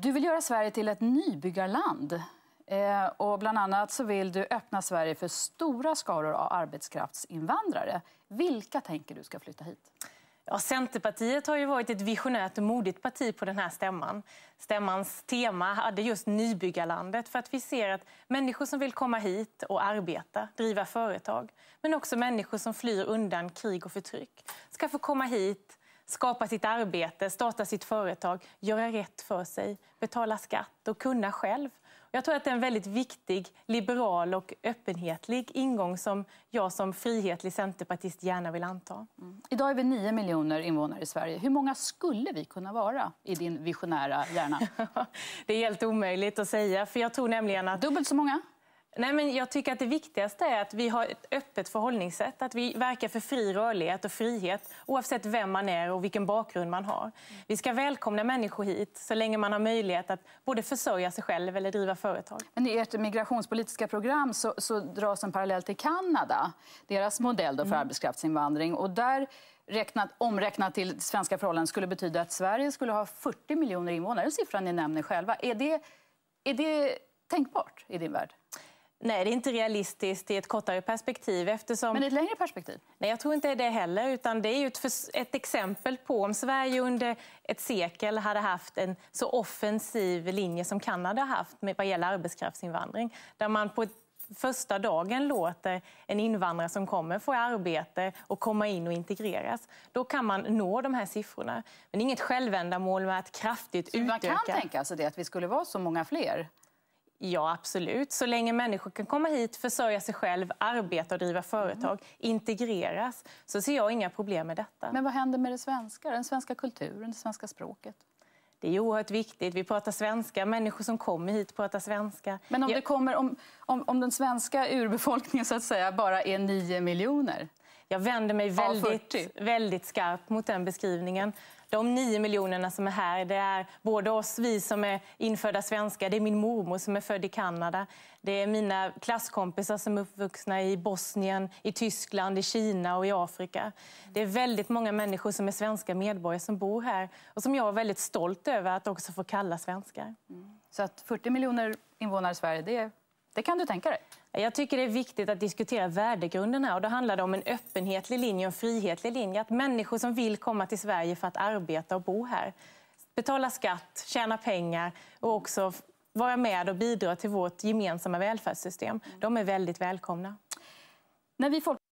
Du vill göra Sverige till ett nybyggarland. Eh, och bland annat så vill du öppna Sverige för stora skaror av arbetskraftsinvandrare. Vilka tänker du ska flytta hit? Ja, Centerpartiet har ju varit ett visionärt och modigt parti på den här stämman. Stämmans tema hade just nybyggarlandet för att vi ser att människor som vill komma hit och arbeta, driva företag, men också människor som flyr undan krig och förtryck ska få komma hit skapa sitt arbete, starta sitt företag, göra rätt för sig, betala skatt och kunna själv. Jag tror att det är en väldigt viktig liberal och öppenhetlig ingång som jag som frihetlig centerpartist gärna vill anta. Mm. Idag är vi 9 miljoner invånare i Sverige. Hur många skulle vi kunna vara i din visionära hjärna? det är helt omöjligt att säga. För jag tror nämligen att... Dubbelt så många? Nej, men jag tycker att det viktigaste är att vi har ett öppet förhållningssätt, att vi verkar för fri rörlighet och frihet oavsett vem man är och vilken bakgrund man har. Vi ska välkomna människor hit så länge man har möjlighet att både försörja sig själv eller driva företag. Men i ert migrationspolitiska program så, så dras en parallell till Kanada, deras modell då för mm. arbetskraftsinvandring. Och där räknat, omräknat till svenska förhållanden skulle betyda att Sverige skulle ha 40 miljoner invånare, den siffran ni nämner själva. Är det, är det tänkbart i din värld? Nej, det är inte realistiskt i ett kortare perspektiv. Eftersom... Men i ett längre perspektiv? Nej, jag tror inte det heller. Utan det är ett, ett exempel på om Sverige under ett sekel hade haft en så offensiv linje som Kanada haft med vad gäller arbetskraftsinvandring. Där man på första dagen låter en invandrare som kommer få arbete och komma in och integreras. Då kan man nå de här siffrorna. Men inget självändamål med att kraftigt utöka... Man kan tänka sig det, att vi skulle vara så många fler? Ja, absolut. Så länge människor kan komma hit, försörja sig själv, arbeta och driva företag, mm. integreras, så ser jag inga problem med detta. Men vad händer med det svenska, den svenska kulturen, det svenska språket? Det är oerhört viktigt. Vi pratar svenska. Människor som kommer hit pratar svenska. Men om, det kommer, om, om, om den svenska urbefolkningen så att säga bara är nio miljoner? Jag vänder mig väldigt, väldigt skarpt mot den beskrivningen de nio miljonerna som är här, det är både oss, vi som är infödda svenskar, det är min mormor som är född i Kanada, det är mina klasskompisar som är uppvuxna i Bosnien, i Tyskland, i Kina och i Afrika. Det är väldigt många människor som är svenska medborgare som bor här och som jag är väldigt stolt över att också få kalla svenskar. Mm. Så att 40 miljoner invånare i Sverige, det är det kan du tänka dig? Jag tycker det är viktigt att diskutera värdegrunden här. Och då handlar det om en öppenhetlig linje och en frihetlig linje. Att människor som vill komma till Sverige för att arbeta och bo här, betala skatt, tjäna pengar och också vara med och bidra till vårt gemensamma välfärdssystem. De är väldigt välkomna. När vi